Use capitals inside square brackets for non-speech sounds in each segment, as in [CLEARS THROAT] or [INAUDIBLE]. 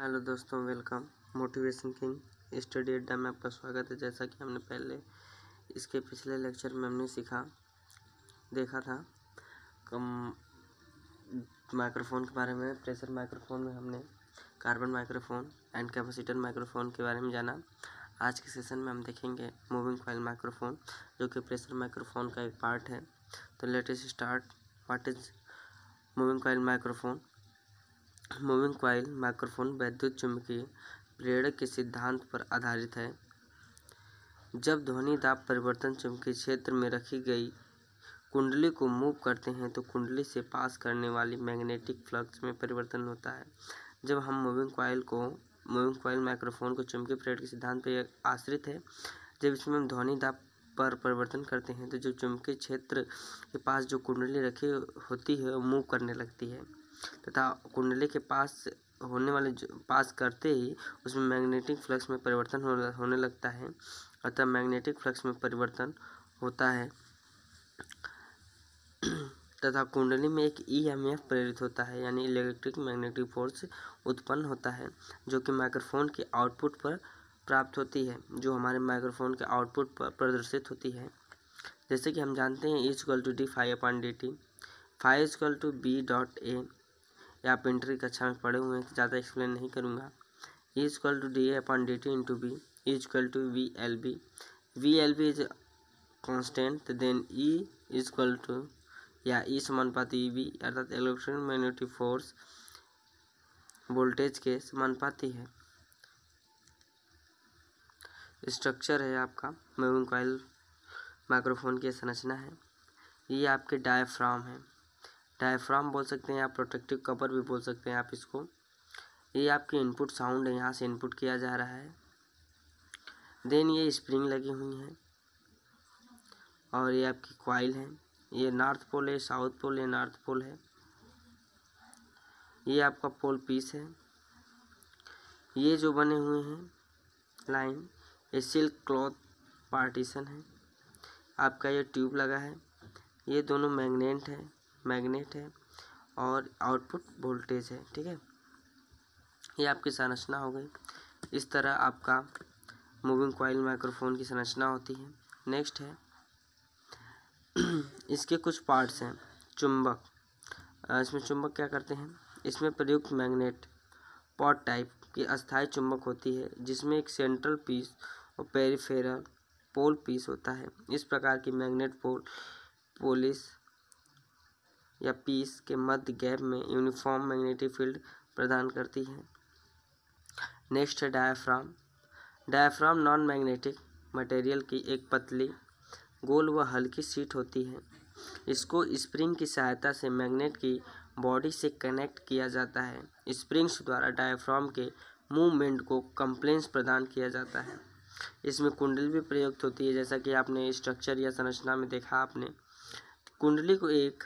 hello दोस्तों welcome motivation king study अड्डा में आपका स्वागत है जैसा कि हमने पहले इसके पिछले लेक्चर में हमने सीखा देखा था कम माइक्रोफोन के बारे में प्रेशर माइक्रोफोन में हमने carbon microphone and capacitor microphone के बारे में जाना आज के सेशन में हम देखेंगे मूविंग फाइल माइक्रोफोन जो कि प्रेशर माइक्रोफोन का एक पार्ट है तो let's start what is moving file microphone moving coil microphone वैद्युत चुम्बकीय प्रेरक के सिद्धांत पर आधारित है जब ध्वनि दाब परिवर्तन चुंबकीय क्षेत्र में रखी गई कुंडली को मूव करते हैं तो कुंडली से पास करने वाली मैग्नेटिक फ्लक्स में परिवर्तन होता है जब हम मूविंग क्वाइल को मूविंग क्वाइल माइक्रोफोन को चुंबकीय प्रेरक के सिद्धांत पर आश्रित है जब इसमें हम ध्वनि दाब पर परिवर्तन करते हैं तो जो चुंबकीय क्षेत्र के पास जो कुंडली रखी होती है वो मूव करने लगती है तथा कुंडली के पास होने वाले पास करते ही उसमें मैग्नेटिक फ्लक्स में परिवर्तन होने लगता है अतः मैग्नेटिक फ्लक्स में परिवर्तन होता है तथा कुंडली में एक ई एम एफ प्रेरित होता है यानी इलेक्ट्रिक मैग्नेटिक फोर्स उत्पन्न होता है जो कि माइक्रोफोन के आउटपुट पर प्राप्त होती है जो हमारे माइक्रोफोन के आउटपुट पर प्रदर्शित होती है जैसे कि हम जानते हैं is equal to D phi upon D T phi is equal to B dot A या आप इंटर की कक्षा में पढ़े हुए हैं तो ज़्यादा एक्सप्लेन नहीं करूँगा is equal to D A upon D T into B is equal to V L B V L B is constant then E is equal to या ई e समानुपाती ई बी e अर्थात electronic magnetic force voltage के समानुपाती है structure है आपका moving coil microphone की संरचना है ये आपके डायफ्राम है डायफ्राम बोल सकते हैं आप प्रोटेक्टिव कवर भी बोल सकते हैं आप इसको ये आपकी इनपुट साउंड है यहाँ से इनपुट किया जा रहा है देन ये स्प्रिंग लगी हुई है और ये आपकी क्वाइल है ये नॉर्थ पोल है साउथ पोल है नॉर्थ पोल है ये आपका पोल पीस है ये जो बने हुए हैं लाइन ये सिल्क क्लॉथ पार्टीशन है आपका ये ट्यूब लगा है ये दोनों मैग्नेट है मैग्नेट है और आउटपुट वोल्टेज है ठीक है ये आपकी संरचना हो गई इस तरह आपका मूविंग कॉयल माइक्रोफोन की संरचना होती है नेक्स्ट है [CLEARS THROAT] इसके कुछ पार्ट्स हैं चुंबक इसमें चुंबक क्या करते हैं इसमें प्रयुक्त मैग्नेट पॉट टाइप की अस्थाई चुंबक होती है जिसमें एक सेंट्रल पीस और पेरीफेरल पोल पीस होता है इस प्रकार की मैग्नेट पोल पोलिस या पीस के मध्य गैप में यूनिफॉर्म मैग्नेटिक फील्ड प्रदान करती है नेक्स्ट है diaphragm diaphragm non magnetic material की एक पतली गोल व हल्की सीट होती है इसको स्प्रिंग की सहायता से मैग्नेट की बॉडी से कनेक्ट किया जाता है स्प्रिंग्स द्वारा डायफ्राम के मूवमेंट को कंप्लेंस प्रदान किया जाता है इसमें कुंडली भी प्रयुक्त होती है जैसा कि आपने स्ट्रक्चर या संरचना में देखा आपने कुंडली को एक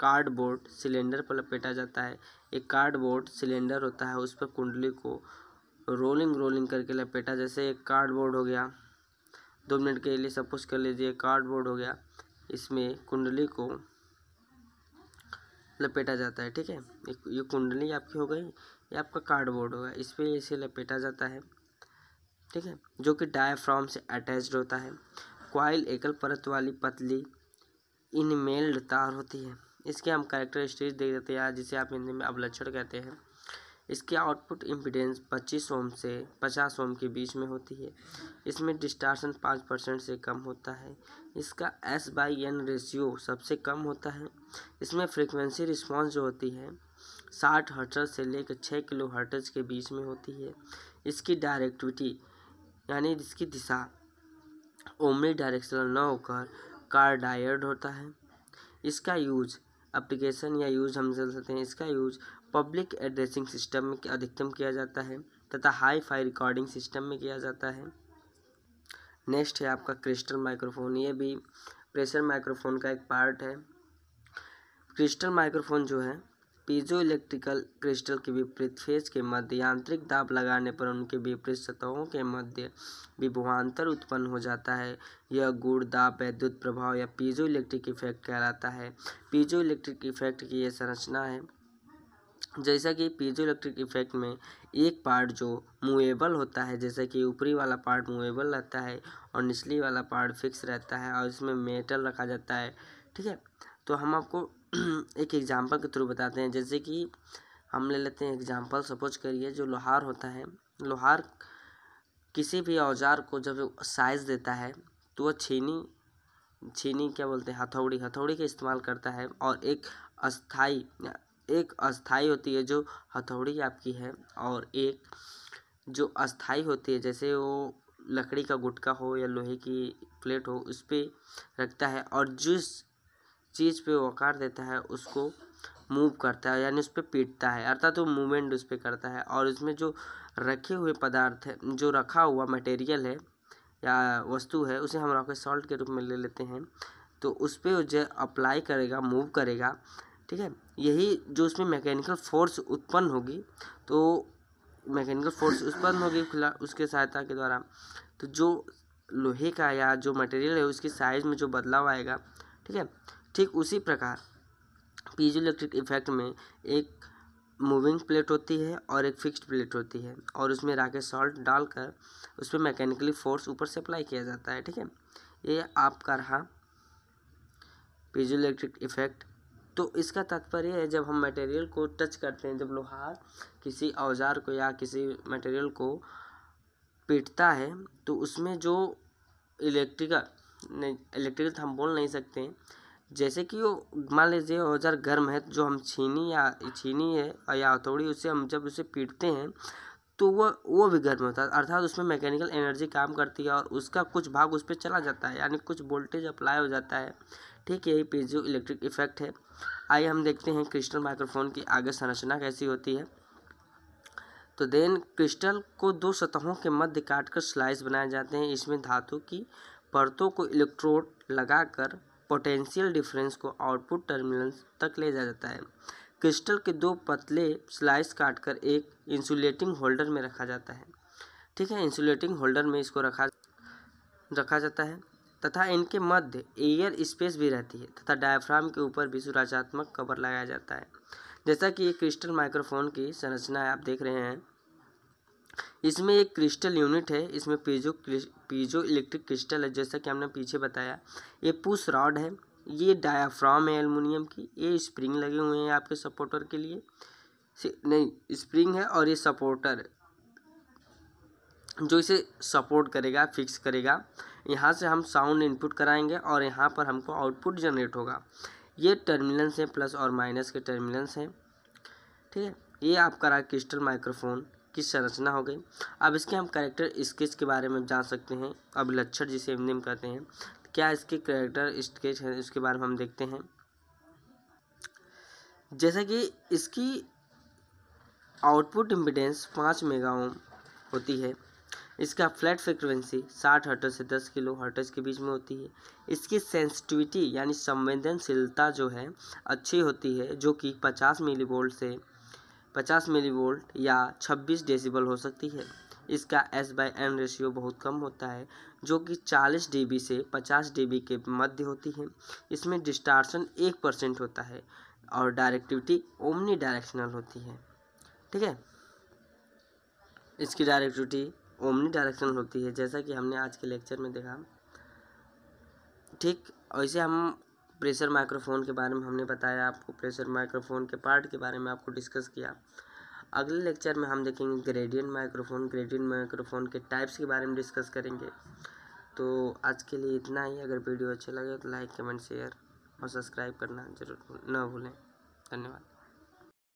कार्डबोर्ड सिलेंडर पर लपेटा जाता है एक कार्डबोर्ड सिलेंडर होता है उस पर कुंडली को रोलिंग रोलिंग करके लपेटा जैसे एक कार्डबोर्ड हो गया दो मिनट के लिए सपोज कर लीजिए कार्डबोर्ड हो गया इसमें कुंडली को लपेटा जाता है ठीक है ये कुंडली आपकी हो गई ये आपका कार्डबोर्ड होगा इस पर इसे लपेटा जाता है ठीक है जो कि डायफ्राम से अटैच्ड होता है क्वाइल एकल परत वाली पतली इनमेल्ड तार होती है इसके हम कैरेक्टरिस्टिक्स देख देते हैं जिसे आप हिंदी में अवलक्षण कहते हैं इसकी आउटपुट इम्पीडेंस 25 ओम से 50 ओम के बीच में होती है इसमें डिस्टार्शन 5 परसेंट से कम होता है इसका एस बाई एन रेशियो सबसे कम होता है इसमें फ्रीक्वेंसी रिस्पांस जो होती है 60 हर्टज से लेकर 6 किलो हर्टज के बीच में होती है इसकी डायरेक्टिविटी यानी इसकी दिशा ओमली डायरेक्शनल न होकर कार डायर्ड होता है इसका यूज एप्लीकेशन या यूज़ हम कर सकते हैं इसका यूज़ पब्लिक एड्रेसिंग सिस्टम में अधिकतम किया जाता है तथा हाई फाई रिकॉर्डिंग सिस्टम में किया जाता है नेक्स्ट है आपका क्रिस्टल माइक्रोफोन ये भी प्रेशर माइक्रोफोन का एक पार्ट है क्रिस्टल माइक्रोफोन जो है इलेक्ट्रिकल क्रिस्टल के विपरीत फेज के मध्य यांत्रिक दाब लगाने पर उनके विपरीत सतहों के मध्य विभवांतर उत्पन्न हो जाता है यह गुण दाब वैद्युत प्रभाव या पीजोइलेक्ट्रिक इफेक्ट कहलाता है पीजोइलेक्ट्रिक इफेक्ट की यह संरचना है जैसा कि पीजोइलेक्ट्रिक इफेक्ट में एक पार्ट जो मूवेबल होता है जैसे कि ऊपरी वाला पार्ट मूवेबल रहता है और निचली वाला पार्ट फिक्स रहता है और इसमें मेटल रखा जाता है ठीक है तो हम आपको एक एग्ज़ाम्पल के थ्रू बताते हैं जैसे कि हम ले लेते हैं एग्ज़ाम्पल सपोज करिए जो लोहार होता है लोहार किसी भी औजार को जब साइज़ देता है तो वह छीनी छीनी क्या बोलते हैं हथौड़ी हथौड़ी का इस्तेमाल करता है और एक अस्थाई एक अस्थाई होती है जो हथौड़ी आपकी है और एक जो अस्थाई होती है जैसे वो लकड़ी का गुटका हो या लोहे की प्लेट हो उस पर रखता है और जिस चीज़ पे वकार देता है उसको मूव करता है यानी उस पर पीटता है अर्थात वो मूवमेंट उस पर करता है और इसमें जो रखे हुए पदार्थ है जो रखा हुआ मटेरियल है या वस्तु है उसे हम रॉकेट सॉल्ट के रूप में ले लेते हैं तो उस पर जो अप्लाई करेगा मूव करेगा ठीक है यही जो उसमें मैकेनिकल फोर्स उत्पन्न होगी तो मैकेनिकल फोर्स उत्पन्न होगी खुला उसके सहायता के द्वारा तो जो लोहे का या जो मटेरियल है उसकी साइज़ में जो बदलाव आएगा ठीक है ठीक उसी प्रकार पीजो इलेक्ट्रिक इफेक्ट में एक मूविंग प्लेट होती है और एक फिक्स्ड प्लेट होती है और उसमें राके सॉल्ट डालकर उस पर मैकेनिकली फोर्स ऊपर से अप्लाई किया जाता है ठीक है ये आपका रहा पीजो इलेक्ट्रिक इफेक्ट तो इसका तात्पर्य है जब हम मटेरियल को टच करते हैं जब लोहार किसी औजार को या किसी मटेरियल को पीटता है तो उसमें जो इलेक्ट्रिकल नहीं इलेक्ट्रिकल तो हम बोल नहीं सकते जैसे कि वो मान लीजिए औजार गर्म है तो जो हम छीनी या छीनी है या हथौड़ी उसे हम जब उसे पीटते हैं तो वह वो भी गर्म होता है अर्थात उसमें मैकेनिकल एनर्जी काम करती है और उसका कुछ भाग उस पर चला जाता है यानी कुछ वोल्टेज अप्लाई हो जाता है ठीक यही पीजियो इलेक्ट्रिक इफेक्ट है आइए हम देखते हैं क्रिस्टल माइक्रोफोन की आगे संरचना कैसी होती है तो देन क्रिस्टल को दो सतहों के मध्य काटकर स्लाइस बनाए जाते हैं इसमें धातु की परतों को इलेक्ट्रोड लगाकर पोटेंशियल डिफरेंस को आउटपुट टर्मिनल तक ले जाया जाता है क्रिस्टल के दो पतले स्लाइस काटकर एक इंसुलेटिंग होल्डर में रखा जाता है ठीक है इंसुलेटिंग होल्डर में इसको रखा रखा जाता है तथा इनके मध्य एयर स्पेस भी रहती है तथा डायफ्राम के ऊपर भी सुरक्षात्मक कवर लगाया जाता है जैसा कि ये क्रिस्टल माइक्रोफोन की संरचना आप देख रहे हैं इसमें एक क्रिस्टल यूनिट है इसमें पीजो पीजो इलेक्ट्रिक क्रिस्टल है जैसा कि हमने पीछे बताया ये पुश रॉड है ये डायाफ्राम है एलमिनियम की ये स्प्रिंग लगे हुए हैं आपके सपोर्टर के लिए नहीं स्प्रिंग है और ये सपोर्टर जो इसे सपोर्ट करेगा फिक्स करेगा यहाँ से हम साउंड इनपुट कराएंगे और यहाँ पर हमको आउटपुट जनरेट होगा ये टर्मिनल्स हैं प्लस और माइनस के टर्मिनल्स हैं ठीक है ये आपका रहा क्रिस्टल माइक्रोफोन की संरचना हो गई अब इसके हम करेक्टर स्केच के बारे में जान सकते हैं अब लक्षण जिसे निम्न कहते हैं क्या इसके करेक्टर स्केच हैं इसके बारे में हम देखते हैं जैसा कि इसकी आउटपुट इम्पिडेंस पाँच मेगा ओम होती है इसका फ्लैट फ्रिक्वेंसी साठ हर्टज से दस किलो हर्टज के बीच में होती है इसकी सेंसिटिविटी यानी संवेदनशीलता जो है अच्छी होती है जो कि पचास मिलीवोल्ट से पचास मिली वोल्ट या छब्बीस डेसिबल हो सकती है इसका एस बाई एन रेशियो बहुत कम होता है जो कि चालीस डी से पचास डीबी के मध्य होती है इसमें डिस्टार्शन एक परसेंट होता है और डायरेक्टिविटी ओमनी डायरेक्शनल होती है ठीक है इसकी डायरेक्टिविटी ओमनी डायरेक्शनल होती है जैसा कि हमने आज के लेक्चर में देखा ठीक वैसे हम प्रेशर माइक्रोफोन के बारे में हमने बताया आपको प्रेशर माइक्रोफोन के पार्ट के बारे में आपको डिस्कस किया अगले लेक्चर में हम देखेंगे ग्रेडियंट माइक्रोफोन ग्रेडियंट माइक्रोफोन के टाइप्स के बारे में डिस्कस करेंगे तो आज के लिए इतना ही अगर वीडियो अच्छा लगे तो लाइक कमेंट शेयर और सब्सक्राइब करना जरूर न भूलें धन्यवाद